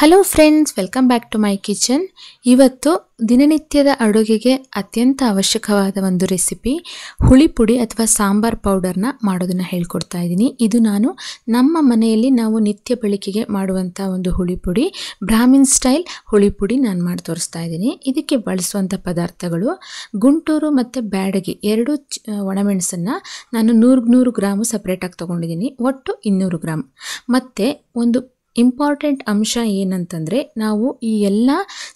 hello friends welcome back to my kitchen ಇವತ್ತು ದಿನನಿತ್ಯದ ಅಡುಗೆಗೆ ಅತ್ಯಂತ ಅವಶ್ಯಕವಾದ ಒಂದು ರೆಸಿಪಿ ಹುಳಿ ಪುಡಿ ಅಥವಾ ಸಾಂಬಾರ್ ಪೌಡರ್ನ ಮಾಡೋದನ್ನು ಹೇಳ್ಕೊಡ್ತಾ ಇದ್ದೀನಿ ಇದು ನಾನು ನಮ್ಮ ಮನೆಯಲ್ಲಿ ನಾವು ನಿತ್ಯ ಬಳಕೆಗೆ ಮಾಡುವಂಥ ಒಂದು ಹುಳಿ ಪುಡಿ ಬ್ರಾಹ್ಮಿನ್ ಸ್ಟೈಲ್ ಹುಳಿ ಪುಡಿ ನಾನು ಮಾಡಿ ತೋರಿಸ್ತಾ ಇದ್ದೀನಿ ಇದಕ್ಕೆ ಬಳಸುವಂಥ ಪದಾರ್ಥಗಳು ಗುಂಟೂರು ಮತ್ತು ಬ್ಯಾಡಗಿ ಎರಡು ಒಣಮೆಣಸನ್ನು ನಾನು ನೂರು ನೂರು ಗ್ರಾಮು ಸಪ್ರೇಟಾಗಿ ತೊಗೊಂಡಿದ್ದೀನಿ ಒಟ್ಟು ಇನ್ನೂರು ಗ್ರಾಮ್ ಮತ್ತು ಒಂದು ಇಂಪಾರ್ಟೆಂಟ್ ಅಂಶ ಏನಂತಂದರೆ ನಾವು ಈ ಎಲ್ಲ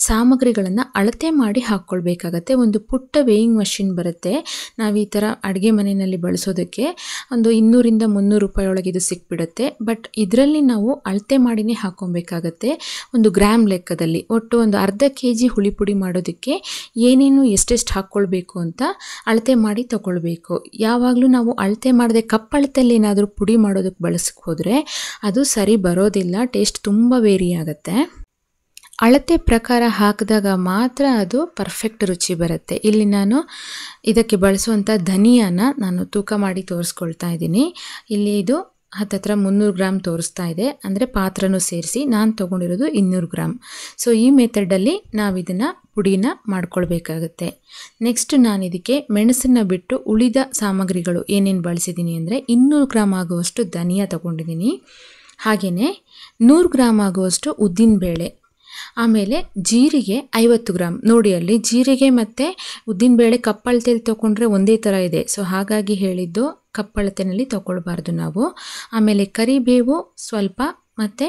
ಸಾಮಗ್ರಿಗಳನ್ನು ಅಳತೆ ಮಾಡಿ ಹಾಕ್ಕೊಳ್ಬೇಕಾಗತ್ತೆ ಒಂದು ಪುಟ್ಟ ವೇಯಿಂಗ್ ಮಷಿನ್ ಬರುತ್ತೆ ನಾವು ಈ ಥರ ಅಡುಗೆ ಮನೆಯಲ್ಲಿ ಬಳಸೋದಕ್ಕೆ ಒಂದು ಇನ್ನೂರಿಂದ ಮುನ್ನೂರು ರೂಪಾಯಿ ಒಳಗೆ ಇದು ಸಿಕ್ಬಿಡುತ್ತೆ ಬಟ್ ಇದರಲ್ಲಿ ನಾವು ಅಳತೆ ಮಾಡಿನೇ ಹಾಕ್ಕೊಬೇಕಾಗತ್ತೆ ಒಂದು ಗ್ರಾಮ್ ಲೆಕ್ಕದಲ್ಲಿ ಒಟ್ಟು ಒಂದು ಅರ್ಧ ಕೆ ಜಿ ಹುಳಿಪುಡಿ ಮಾಡೋದಕ್ಕೆ ಏನೇನು ಎಷ್ಟೆಷ್ಟು ಹಾಕ್ಕೊಳ್ಬೇಕು ಅಂತ ಅಳತೆ ಮಾಡಿ ತಗೊಳ್ಬೇಕು ಯಾವಾಗಲೂ ನಾವು ಅಳತೆ ಮಾಡದೆ ಕಪ್ಪಳತೆಯಲ್ಲಿ ಏನಾದರೂ ಪುಡಿ ಮಾಡೋದಕ್ಕೆ ಬಳಸಕ್ಕೆ ಹೋದರೆ ಅದು ಸರಿ ಬರೋದಿಲ್ಲ ಟೇಸ್ಟ್ ತುಂಬ ವೇರಿ ಆಗುತ್ತೆ ಅಳತೆ ಪ್ರಕಾರ ಹಾಕಿದಾಗ ಮಾತ್ರ ಅದು ಪರ್ಫೆಕ್ಟ್ ರುಚಿ ಬರುತ್ತೆ ಇಲ್ಲಿ ನಾನು ಇದಕ್ಕೆ ಬಳಸುವಂಥ ಧನಿಯಾನ ನಾನು ತೂಕ ಮಾಡಿ ತೋರಿಸ್ಕೊಳ್ತಾ ಇದ್ದೀನಿ ಇಲ್ಲಿ ಇದು ಹತ್ತತ್ರ ಮುನ್ನೂರು ಗ್ರಾಮ್ ತೋರಿಸ್ತಾ ಇದೆ ಅಂದರೆ ಪಾತ್ರನೂ ಸೇರಿಸಿ ನಾನು ತೊಗೊಂಡಿರೋದು ಇನ್ನೂರು ಗ್ರಾಮ್ ಸೊ ಈ ಮೆಥಡಲ್ಲಿ ನಾವು ಇದನ್ನು ಪುಡಿನ ಮಾಡ್ಕೊಳ್ಬೇಕಾಗತ್ತೆ ನೆಕ್ಸ್ಟ್ ನಾನು ಇದಕ್ಕೆ ಮೆಣಸನ್ನು ಬಿಟ್ಟು ಉಳಿದ ಸಾಮಗ್ರಿಗಳು ಏನೇನು ಬಳಸಿದ್ದೀನಿ ಅಂದರೆ ಇನ್ನೂರು ಗ್ರಾಮ್ ಆಗುವಷ್ಟು ಧನಿಯಾ ತೊಗೊಂಡಿದ್ದೀನಿ ಹಾಗೆಯೇ ನೂರು ಗ್ರಾಮ್ ಆಗುವಷ್ಟು ಉದ್ದಿನಬೇಳೆ ಆಮೇಲೆ ಜೀರಿಗೆ ಐವತ್ತು ಗ್ರಾಮ್ ನೋಡಿ ಅಲ್ಲಿ ಜೀರಿಗೆ ಮತ್ತು ಉದ್ದಿನಬೇಳೆ ಕಪ್ಪಳತೆಯಲ್ಲಿ ತೊಗೊಂಡ್ರೆ ಒಂದೇ ಥರ ಇದೆ ಸೊ ಹಾಗಾಗಿ ಹೇಳಿದ್ದು ಕಪ್ಪಳತೆಯಲ್ಲಿ ತೊಗೊಳ್ಬಾರ್ದು ನಾವು ಆಮೇಲೆ ಕರಿಬೇವು ಸ್ವಲ್ಪ ಮತ್ತು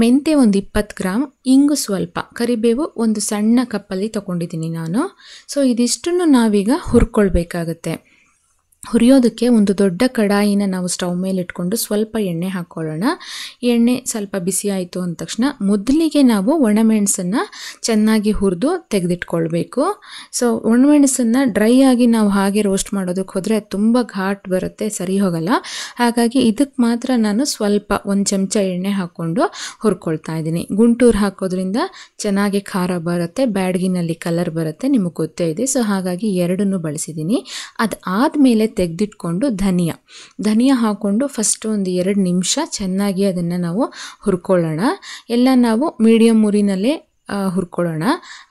ಮೆಂತೆ ಒಂದು ಇಪ್ಪತ್ತು ಗ್ರಾಮ್ ಇಂಗು ಸ್ವಲ್ಪ ಕರಿಬೇವು ಒಂದು ಸಣ್ಣ ಕಪ್ಪಲ್ಲಿ ತೊಗೊಂಡಿದ್ದೀನಿ ನಾನು ಸೊ ಇದಿಷ್ಟನ್ನು ನಾವೀಗ ಹುರ್ಕೊಳ್ಬೇಕಾಗತ್ತೆ ಹುರಿಯೋದಕ್ಕೆ ಒಂದು ದೊಡ್ಡ ಕಡಾಯಿನ ನಾವು ಸ್ಟವ್ ಮೇಲೆ ಇಟ್ಕೊಂಡು ಸ್ವಲ್ಪ ಎಣ್ಣೆ ಹಾಕ್ಕೊಳ್ಳೋಣ ಎಣ್ಣೆ ಸ್ವಲ್ಪ ಬಿಸಿ ಆಯಿತು ಅಂದ ತಕ್ಷಣ ಮೊದಲಿಗೆ ನಾವು ಒಣಮೆಣಸನ್ನು ಚೆನ್ನಾಗಿ ಹುರಿದು ತೆಗೆದಿಟ್ಕೊಳ್ಬೇಕು ಸೊ ಒಣಮೆಣಸನ್ನು ಡ್ರೈ ಆಗಿ ನಾವು ಹಾಗೆ ರೋಸ್ಟ್ ಮಾಡೋದಕ್ಕೆ ಹೋದರೆ ತುಂಬ ಘಾಟ್ ಬರುತ್ತೆ ಸರಿ ಹೋಗಲ್ಲ ಹಾಗಾಗಿ ಇದಕ್ಕೆ ಮಾತ್ರ ನಾನು ಸ್ವಲ್ಪ ಒಂದು ಚಮಚ ಎಣ್ಣೆ ಹಾಕ್ಕೊಂಡು ಹುರ್ಕೊಳ್ತಾ ಇದ್ದೀನಿ ಗುಂಟೂರು ಹಾಕೋದ್ರಿಂದ ಚೆನ್ನಾಗಿ ಖಾರ ಬರುತ್ತೆ ಬ್ಯಾಡ್ಗಿನಲ್ಲಿ ಕಲರ್ ಬರುತ್ತೆ ನಿಮಗೆ ಗೊತ್ತೇ ಇದೆ ಸೊ ಹಾಗಾಗಿ ಎರಡನ್ನೂ ಬಳಸಿದ್ದೀನಿ ಅದು ಆದಮೇಲೆ ತೆಗೆದಿಟ್ಕೊಂಡು ಧನಿಯಾ ಧನಿಯಾ ಹಾಕ್ಕೊಂಡು ಫಸ್ಟ್ ಒಂದು ಎರಡು ನಿಮಿಷ ಚೆನ್ನಾಗಿ ಅದನ್ನು ನಾವು ಹುರ್ಕೊಳ್ಳೋಣ ಎಲ್ಲ ನಾವು ಮೀಡಿಯಮ್ ಉರಿನಲ್ಲೇ ಹುರ್ಕೊಳ್ಳೋಣ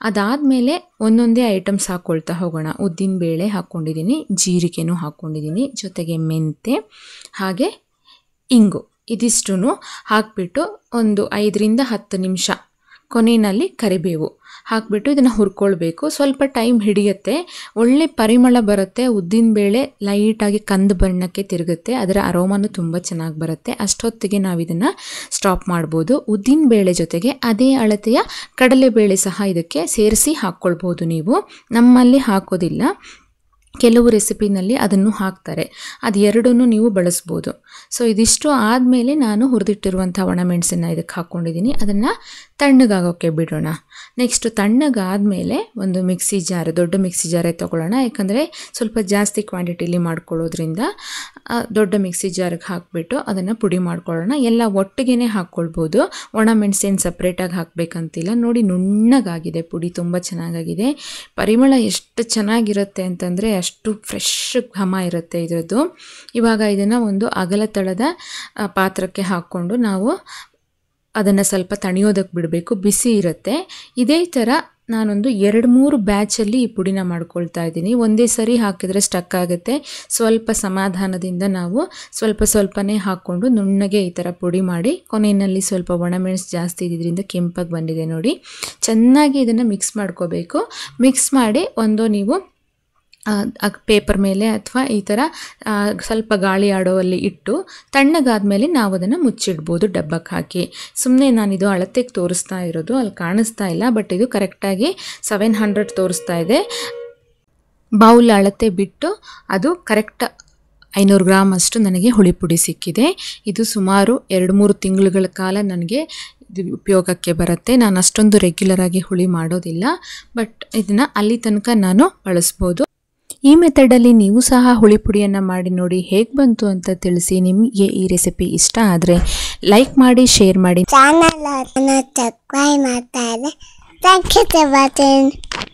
ಅದಾದಮೇಲೆ ಒಂದೊಂದೇ ಐಟಮ್ಸ್ ಹಾಕ್ಕೊಳ್ತಾ ಹೋಗೋಣ ಉದ್ದಿನ ಬೇಳೆ ಹಾಕ್ಕೊಂಡಿದ್ದೀನಿ ಜೀರಿಗೆನೂ ಹಾಕ್ಕೊಂಡಿದ್ದೀನಿ ಜೊತೆಗೆ ಮೆಂತೆ ಹಾಗೆ ಇಂಗು ಇದಿಷ್ಟು ಹಾಕ್ಬಿಟ್ಟು ಒಂದು ಐದರಿಂದ ಹತ್ತು ನಿಮಿಷ ಕೊನೆಯಲ್ಲಿ ಕರಿಬೇವು ಹಾಕ್ಬಿಟ್ಟು ಇದನ್ನು ಹುರ್ಕೊಳ್ಬೇಕು ಸ್ವಲ್ಪ ಟೈಮ್ ಹಿಡಿಯುತ್ತೆ ಒಳ್ಳೆ ಪರಿಮಳ ಬರುತ್ತೆ ಉದ್ದಿನ ಬೇಳೆ ಲೈಟಾಗಿ ಕಂದು ಬಣ್ಣಕ್ಕೆ ತಿರುಗುತ್ತೆ ಅದರ ಅರೋಮನೂ ತುಂಬ ಚೆನ್ನಾಗಿ ಬರುತ್ತೆ ಅಷ್ಟೊತ್ತಿಗೆ ನಾವು ಇದನ್ನು ಸ್ಟಾಪ್ ಮಾಡ್ಬೋದು ಉದ್ದಿನ ಬೇಳೆ ಜೊತೆಗೆ ಅದೇ ಅಳತೆಯ ಕಡಲೆಬೇಳೆ ಸಹ ಇದಕ್ಕೆ ಸೇರಿಸಿ ಹಾಕ್ಕೊಳ್ಬೋದು ನೀವು ನಮ್ಮಲ್ಲಿ ಹಾಕೋದಿಲ್ಲ ಕೆಲವು ರೆಸಿಪಿನಲ್ಲಿ ಅದನ್ನು ಹಾಕ್ತಾರೆ ಅದು ಎರಡನ್ನೂ ನೀವು ಬಳಸ್ಬೋದು ಸೊ ಇದಿಷ್ಟು ಆದಮೇಲೆ ನಾನು ಹುರಿದಿಟ್ಟಿರುವಂಥ ಒಣಮೆಣಸನ್ನು ಇದಕ್ಕೆ ಹಾಕ್ಕೊಂಡಿದ್ದೀನಿ ಅದನ್ನು ತಣ್ಣಗಾಗೋಕ್ಕೆ ಬಿಡೋಣ ನೆಕ್ಸ್ಟು ತಣ್ಣಗಾದಮೇಲೆ ಒಂದು ಮಿಕ್ಸಿ ಜಾರ್ ದೊಡ್ಡ ಮಿಕ್ಸಿ ಜಾರೇ ತೊಗೊಳ್ಳೋಣ ಯಾಕಂದರೆ ಸ್ವಲ್ಪ ಜಾಸ್ತಿ ಕ್ವಾಂಟಿಟೀಲಿ ಮಾಡ್ಕೊಳ್ಳೋದ್ರಿಂದ ದೊಡ್ಡ ಮಿಕ್ಸಿ ಜಾರಿಗೆ ಹಾಕಿಬಿಟ್ಟು ಅದನ್ನು ಪುಡಿ ಮಾಡ್ಕೊಳ್ಳೋಣ ಎಲ್ಲ ಒಟ್ಟಿಗೆ ಹಾಕ್ಕೊಳ್ಬೋದು ಒಣ ಮೆಣಸೇನು ಸಪ್ರೇಟಾಗಿ ಹಾಕಬೇಕಂತಿಲ್ಲ ನೋಡಿ ನುಣ್ಣಗಾಗಿದೆ ಪುಡಿ ತುಂಬ ಚೆನ್ನಾಗಾಗಿದೆ ಪರಿಮಳ ಎಷ್ಟು ಚೆನ್ನಾಗಿರುತ್ತೆ ಅಂತಂದರೆ ಅಷ್ಟು ಫ್ರೆಶ್ ಘಮ ಇರುತ್ತೆ ಇದರದ್ದು ಇವಾಗ ಇದನ್ನು ಒಂದು ಅಗಲ ತಳದ ಪಾತ್ರಕ್ಕೆ ಹಾಕ್ಕೊಂಡು ನಾವು ಅದನ್ನು ಸ್ವಲ್ಪ ತಣಿಯೋದಕ್ಕೆ ಬಿಡಬೇಕು ಬಿಸಿ ಇರುತ್ತೆ ಇದೇ ಥರ ನಾನೊಂದು ಎರಡು ಮೂರು ಬ್ಯಾಚಲ್ಲಿ ಈ ಪುಡಿನ ಮಾಡ್ಕೊಳ್ತಾ ಇದ್ದೀನಿ ಒಂದೇ ಸರಿ ಹಾಕಿದರೆ ಸ್ಟಕ್ ಆಗುತ್ತೆ ಸ್ವಲ್ಪ ಸಮಾಧಾನದಿಂದ ನಾವು ಸ್ವಲ್ಪ ಸ್ವಲ್ಪನೇ ಹಾಕ್ಕೊಂಡು ನುಣ್ಣಗೆ ಈ ಥರ ಪುಡಿ ಮಾಡಿ ಕೊನೆಯಲ್ಲಿ ಸ್ವಲ್ಪ ಒಣಮೆಣಸು ಜಾಸ್ತಿ ಇದ್ದಿದ್ದರಿಂದ ಕೆಂಪಾಗಿ ಬಂದಿದೆ ನೋಡಿ ಚೆನ್ನಾಗಿ ಇದನ್ನು ಮಿಕ್ಸ್ ಮಾಡ್ಕೋಬೇಕು ಮಿಕ್ಸ್ ಮಾಡಿ ಒಂದು ನೀವು ಪೇಪರ್ ಮೇಲೆ ಅಥವಾ ಈ ಥರ ಸ್ವಲ್ಪ ಗಾಳಿ ಆಡೋವಲ್ಲಿ ಇಟ್ಟು ತಣ್ಣಗಾದ ಮೇಲೆ ನಾವು ಅದನ್ನು ಮುಚ್ಚಿಡ್ಬೋದು ಡಬ್ಬಕ್ಕೆ ಹಾಕಿ ಸುಮ್ಮನೆ ನಾನಿದು ಅಳತೆಗೆ ತೋರಿಸ್ತಾ ಇರೋದು ಅಲ್ಲಿ ಕಾಣಿಸ್ತಾ ಇಲ್ಲ ಬಟ್ ಇದು ಕರೆಕ್ಟಾಗಿ ಸೆವೆನ್ ಹಂಡ್ರೆಡ್ ತೋರಿಸ್ತಾ ಇದೆ ಬೌಲ್ ಅಳತೆ ಬಿಟ್ಟು ಅದು ಕರೆಕ್ಟ್ ಐನೂರು ಗ್ರಾಮ್ ಅಷ್ಟು ನನಗೆ ಪುಡಿ ಸಿಕ್ಕಿದೆ ಇದು ಸುಮಾರು ಎರಡು ಮೂರು ತಿಂಗಳುಗಳ ಕಾಲ ನನಗೆ ಇದು ಉಪಯೋಗಕ್ಕೆ ಬರುತ್ತೆ ನಾನು ಅಷ್ಟೊಂದು ರೆಗ್ಯುಲರಾಗಿ ಹುಳಿ ಮಾಡೋದಿಲ್ಲ ಬಟ್ ಇದನ್ನು ಅಲ್ಲಿ ತನಕ ನಾನು ಬಳಸ್ಬೋದು ಈ ಮೆಥಡಲ್ಲಿ ನೀವು ಸಹ ಹುಳಿ ಪುಡಿಯನ್ನು ಮಾಡಿ ನೋಡಿ ಹೇಗೆ ಬಂತು ಅಂತ ತಿಳಿಸಿ ನಿಮಗೆ ಈ ರೆಸಿಪಿ ಇಷ್ಟ ಆದರೆ ಲೈಕ್ ಮಾಡಿ ಶೇರ್ ಮಾಡಿ ಚಾನಲ್ ಮಾಡ್ತಾ